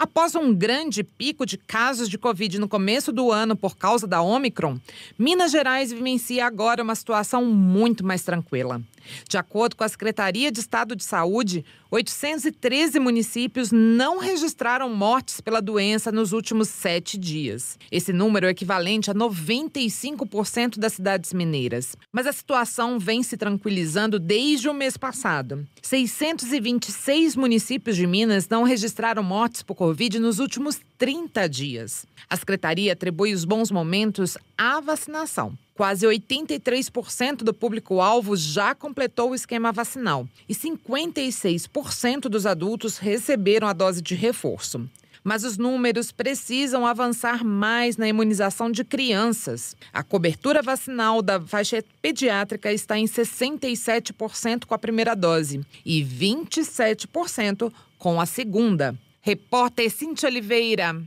Após um grande pico de casos de Covid no começo do ano por causa da Omicron, Minas Gerais vivencia agora uma situação muito mais tranquila. De acordo com a Secretaria de Estado de Saúde, 813 municípios não registraram mortes pela doença nos últimos sete dias. Esse número é equivalente a 95% das cidades mineiras. Mas a situação vem se tranquilizando desde o mês passado. 626 municípios de Minas não registraram mortes por Covid. Covid nos últimos 30 dias. A secretaria atribui os bons momentos à vacinação. Quase 83% do público-alvo já completou o esquema vacinal e 56% dos adultos receberam a dose de reforço. Mas os números precisam avançar mais na imunização de crianças. A cobertura vacinal da faixa pediátrica está em 67% com a primeira dose e 27% com a segunda. Repórter Cintia Oliveira.